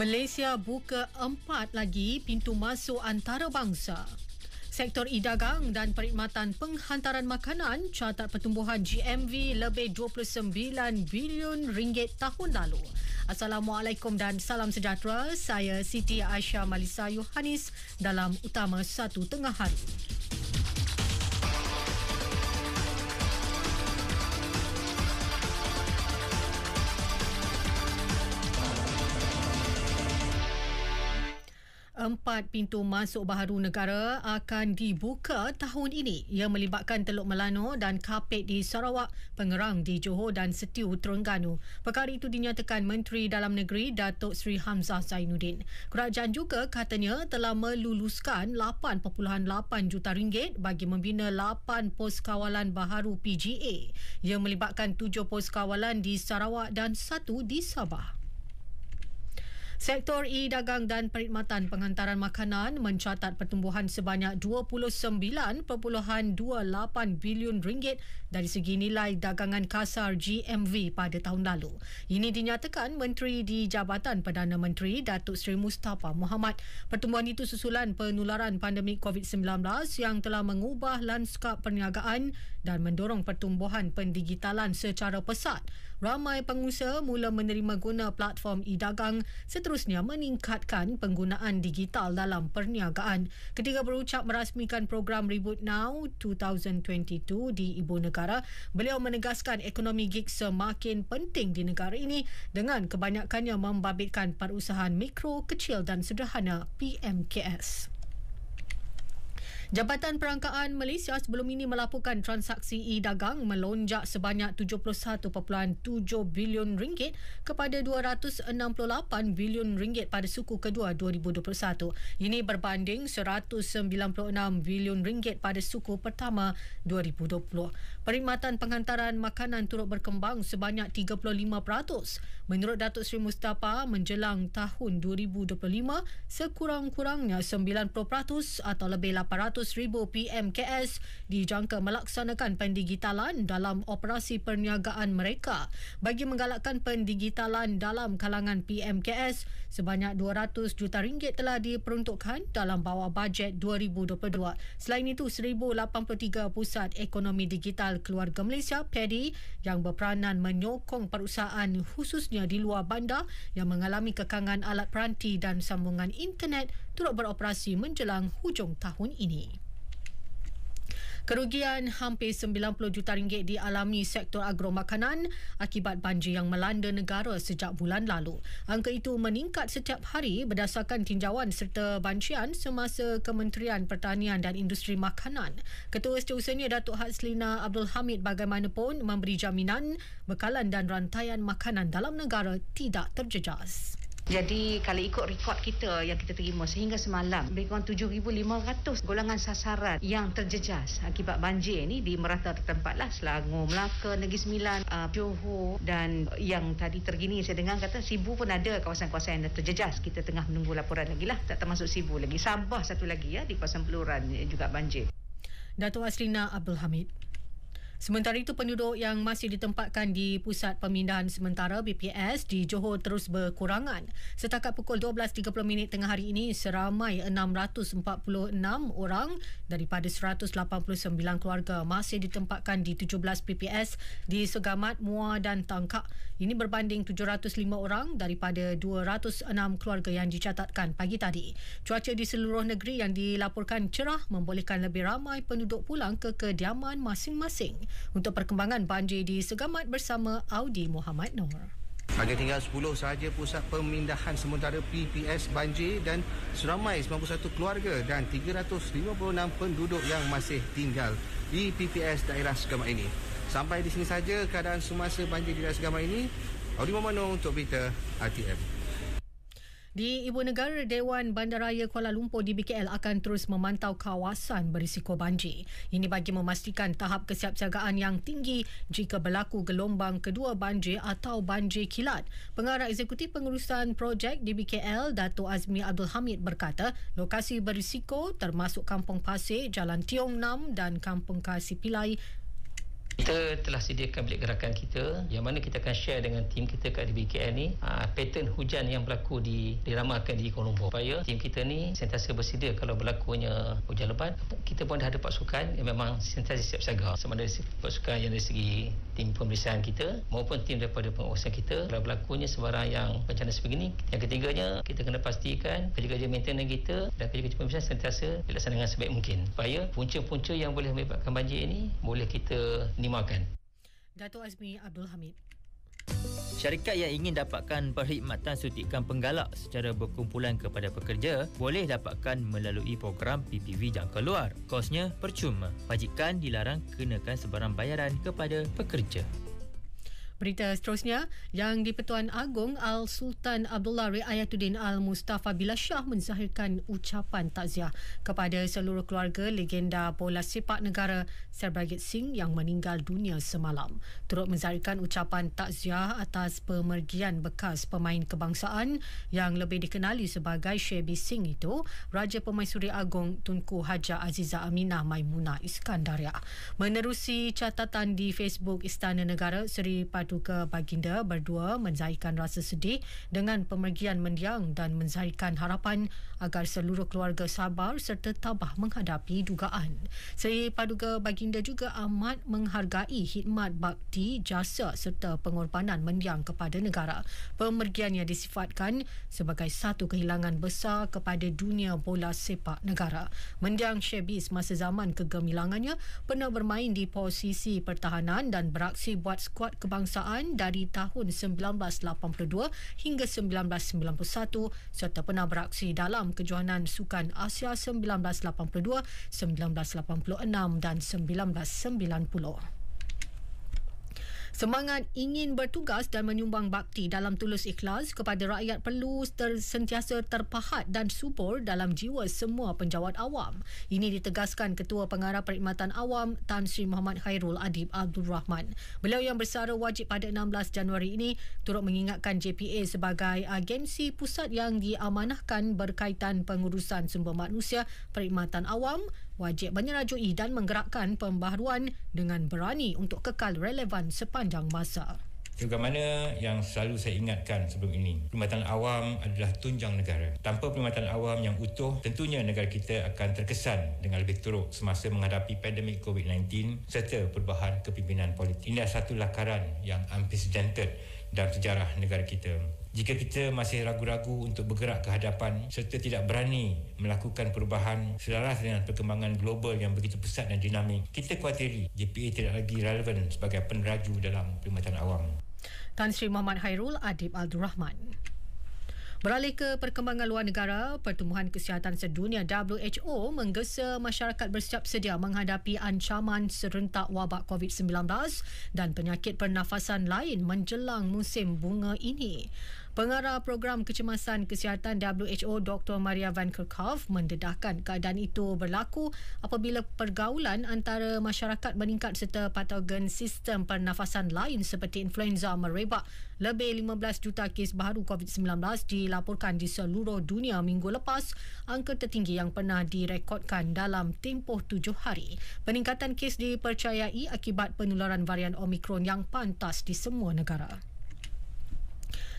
Malaysia buka empat lagi pintu masuk antarabangsa. Sektor e-dagang dan perkhidmatan penghantaran makanan catat pertumbuhan GMV lebih 29 bilion ringgit tahun lalu. Assalamualaikum dan salam sejahtera. Saya Siti Aisyah Malisa Yohanis dalam Utama Satu Tengah Hari. Empat pintu masuk baru negara akan dibuka tahun ini. Ia melibatkan Teluk Melano dan Kapit di Sarawak, Pengerang di Johor dan Setiu Terengganu. Perkara itu dinyatakan Menteri Dalam Negeri Datuk Seri Hamzah Zainuddin. Kerajaan juga katanya telah meluluskan 8.8 juta ringgit bagi membina 8 pos kawalan baru PGA. Ia melibatkan 7 pos kawalan di Sarawak dan 1 di Sabah. Sektor e-dagang dan perkhidmatan penghantaran makanan mencatat pertumbuhan sebanyak 29.28 bilion ringgit dari segi nilai dagangan kasar GMV pada tahun lalu. Ini dinyatakan Menteri di Jabatan Perdana Menteri Datuk Seri Mustafa Muhammad. Pertumbuhan itu susulan penularan pandemik COVID-19 yang telah mengubah lanskap perniagaan dan mendorong pertumbuhan pendigitalan secara pesat. Ramai pengusaha mula menerima guna platform e-dagang seterusnya meningkatkan penggunaan digital dalam perniagaan. Ketika berucap merasmikan program Reboot Now 2022 di Ibu Negara negara. Beliau menegaskan ekonomi gig semakin penting di negara ini dengan kebanyakannya membabitkan perusahaan mikro, kecil dan sederhana PMKS. Jabatan Perangkaan Malaysia sebelum ini melaporkan transaksi e-dagang melonjak sebanyak 71.7 bilion ringgit kepada 268 bilion ringgit pada suku kedua 2021. Ini berbanding 196 bilion ringgit pada suku pertama 2020. Perkhidmatan penghantaran makanan turut berkembang sebanyak 35%. Menurut Datuk Sri Mustafa, menjelang tahun 2025, sekurang-kurangnya 90% atau lebih 800 100,000 PMKS dijangka melaksanakan pendigitalan dalam operasi perniagaan mereka. Bagi menggalakkan pendigitalan dalam kalangan PMKS, sebanyak 200 juta ringgit telah diperuntukkan dalam bawah bajet 2022. Selain itu, 1,083 pusat ekonomi digital keluarga Malaysia, PEDI, yang berperanan menyokong perusahaan khususnya di luar bandar yang mengalami kekangan alat peranti dan sambungan internet turut beroperasi menjelang hujung tahun ini. Kerugian hampir 90 juta ringgit dialami sektor agro makanan akibat banjir yang melanda negara sejak bulan lalu. Angka itu meningkat setiap hari berdasarkan tinjauan serta bancian semasa Kementerian Pertanian dan Industri Makanan. Ketua Setiausahanya Datuk Hazlina Abdul Hamid bagaimanapun memberi jaminan bekalan dan rantaian makanan dalam negara tidak terjejas. Jadi kalau ikut rekod kita yang kita terima sehingga semalam lebih kurang 7,500 golongan sasaran yang terjejas akibat banjir ini di merata tempat lah Selangor, Melaka, Negeri Sembilan, uh, Johor dan yang tadi tergini saya dengar kata Sibu pun ada kawasan-kawasan yang terjejas. Kita tengah menunggu laporan lagi lah tak termasuk Sibu lagi. Sabah satu lagi ya di kawasan peluruan juga banjir. Datuk Aslina Abdul Hamid. Sementara itu penduduk yang masih ditempatkan di Pusat Pemindahan Sementara BPS di Johor terus berkurangan. Setakat pukul 12.30 minit tengah hari ini seramai 646 orang daripada 189 keluarga masih ditempatkan di 17 BPS di Segamat, Mua dan Tangkak. Ini berbanding 705 orang daripada 206 keluarga yang dicatatkan pagi tadi. Cuaca di seluruh negeri yang dilaporkan cerah membolehkan lebih ramai penduduk pulang ke kediaman masing-masing untuk perkembangan banjir di Segamat bersama Audi Muhammad Nur. Hanya tinggal 10 sahaja pusat pemindahan sementara PPS banjir dan seramai 91 keluarga dan 356 penduduk yang masih tinggal di PPS daerah Segamat ini. Sampai di sini saja keadaan semasa banjir di daerah Segamat ini. Audi Muhammad Nur untuk berita RTM. Di Ibu Negara, Dewan Bandaraya Kuala Lumpur di BKL akan terus memantau kawasan berisiko banjir. Ini bagi memastikan tahap kesiapsiagaan yang tinggi jika berlaku gelombang kedua banjir atau banjir kilat. Pengarah Eksekutif Pengurusan Projek di BKL, Dato' Azmi Abdul Hamid berkata, lokasi berisiko termasuk Kampung Pasir, Jalan Tiong Nam dan Kampung Kasih Pilai kita telah sediakan bilik gerakan kita yang mana kita akan share dengan tim kita kat DBKL ni aa, ah, pattern hujan yang berlaku di diramalkan di Kuala Lumpur supaya tim kita ni sentiasa bersedia kalau berlakunya hujan lebat kita pun dah ada pasukan yang memang sentiasa siap siaga sama ada pasukan yang dari segi tim pemeriksaan kita maupun tim daripada pengawasan kita kalau berlakunya sebarang yang bencana seperti ini, yang ketiganya kita kena pastikan kerja-kerja maintenance kita dan kerja-kerja pemeriksaan sentiasa dilaksanakan sebaik mungkin supaya punca-punca yang boleh menyebabkan banjir ini boleh kita dimakan. Dato' Azmi Abdul Hamid. Syarikat yang ingin dapatkan perkhidmatan suntikan penggalak secara berkumpulan kepada pekerja boleh dapatkan melalui program PPV jangka luar. Kosnya percuma. Pajikan dilarang kenakan sebarang bayaran kepada pekerja. Berita seterusnya, Yang di-Pertuan Agong Al Sultan Abdullah Riayatuddin Al Mustafa Bila Shah menzahirkan ucapan takziah kepada seluruh keluarga legenda bola sepak negara Serbagit Singh yang meninggal dunia semalam. Turut menzahirkan ucapan takziah atas pemergian bekas pemain kebangsaan yang lebih dikenali sebagai Shebi Singh itu, Raja Pemaisuri Agong Tunku Haja Aziza Aminah Maimunah Iskandaria. Menerusi catatan di Facebook Istana Negara, Seri Pat Paduka Baginda berdua menzahirkan rasa sedih dengan pemergian mendiang dan menzahirkan harapan agar seluruh keluarga sabar serta tabah menghadapi dugaan. Seri Paduka Baginda juga amat menghargai khidmat bakti, jasa serta pengorbanan mendiang kepada negara. Pemergian yang disifatkan sebagai satu kehilangan besar kepada dunia bola sepak negara. Mendiang Shebis masa zaman kegemilangannya pernah bermain di posisi pertahanan dan beraksi buat skuad kebangsaan kebangsaan dari tahun 1982 hingga 1991 serta pernah beraksi dalam kejohanan sukan Asia 1982, 1986 dan 1990. Semangat ingin bertugas dan menyumbang bakti dalam tulus ikhlas kepada rakyat perlu ter, sentiasa terpahat dan subur dalam jiwa semua penjawat awam. Ini ditegaskan Ketua Pengarah Perkhidmatan Awam Tan Sri Muhammad Khairul Adib Abdul Rahman. Beliau yang bersara wajib pada 16 Januari ini turut mengingatkan JPA sebagai agensi pusat yang diamanahkan berkaitan pengurusan sumber manusia perkhidmatan awam wajib menyerajui dan menggerakkan pembaharuan dengan berani untuk kekal relevan sepanjang sepanjang masa. Juga mana yang selalu saya ingatkan sebelum ini, perkhidmatan awam adalah tunjang negara. Tanpa perkhidmatan awam yang utuh, tentunya negara kita akan terkesan dengan lebih teruk semasa menghadapi pandemik COVID-19 serta perubahan kepimpinan politik. Ini adalah satu lakaran yang unprecedented dan sejarah negara kita. Jika kita masih ragu-ragu untuk bergerak ke hadapan serta tidak berani melakukan perubahan selaras dengan perkembangan global yang begitu pesat dan dinamik, kita khawatir JPA tidak lagi relevan sebagai peneraju dalam perkhidmatan awam. Tan Sri Muhammad Hairul Adib Abdul Rahman. Beralih ke perkembangan luar negara, Pertumbuhan Kesihatan Sedunia WHO menggesa masyarakat bersiap sedia menghadapi ancaman serentak wabak COVID-19 dan penyakit pernafasan lain menjelang musim bunga ini. Pengarah program kecemasan kesihatan WHO Dr. Maria Van Kerkhove mendedahkan keadaan itu berlaku apabila pergaulan antara masyarakat meningkat serta patogen sistem pernafasan lain seperti influenza merebak. Lebih 15 juta kes baru COVID-19 dilaporkan di seluruh dunia minggu lepas, angka tertinggi yang pernah direkodkan dalam tempoh tujuh hari. Peningkatan kes dipercayai akibat penularan varian Omicron yang pantas di semua negara.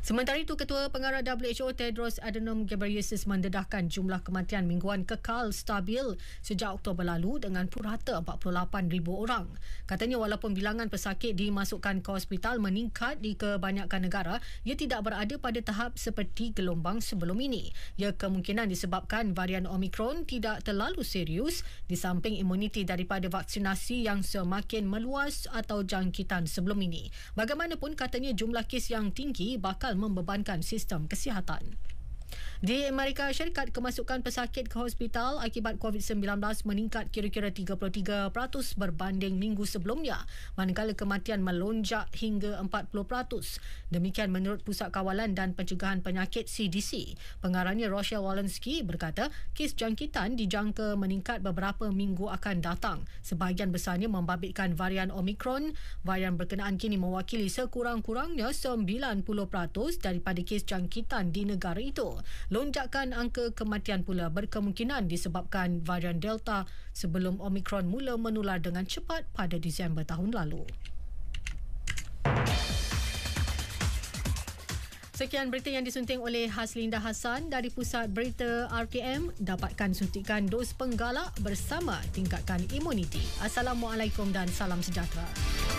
Sementara itu, Ketua Pengarah WHO Tedros Adhanom Ghebreyesus mendedahkan jumlah kematian mingguan kekal stabil sejak Oktober lalu dengan purata 48,000 orang. Katanya walaupun bilangan pesakit dimasukkan ke hospital meningkat di kebanyakan negara, ia tidak berada pada tahap seperti gelombang sebelum ini. Ia kemungkinan disebabkan varian Omicron tidak terlalu serius di samping imuniti daripada vaksinasi yang semakin meluas atau jangkitan sebelum ini. Bagaimanapun katanya jumlah kes yang tinggi bakal gagal membebankan sistem kesihatan. Di Amerika Syarikat, kemasukan pesakit ke hospital akibat COVID-19 meningkat kira-kira 33% berbanding minggu sebelumnya, manakala kematian melonjak hingga 40%. Demikian menurut Pusat Kawalan dan Pencegahan Penyakit CDC. Pengarahnya Rochelle Walensky berkata, kes jangkitan dijangka meningkat beberapa minggu akan datang. Sebahagian besarnya membabitkan varian Omicron. Varian berkenaan kini mewakili sekurang-kurangnya 90% daripada kes jangkitan di negara itu. Lonjakan angka kematian pula berkemungkinan disebabkan varian Delta sebelum Omicron mula menular dengan cepat pada Disember tahun lalu. Sekian berita yang disunting oleh Haslinda Hassan dari Pusat Berita RTM. Dapatkan suntikan dos penggalak bersama tingkatkan imuniti. Assalamualaikum dan salam sejahtera.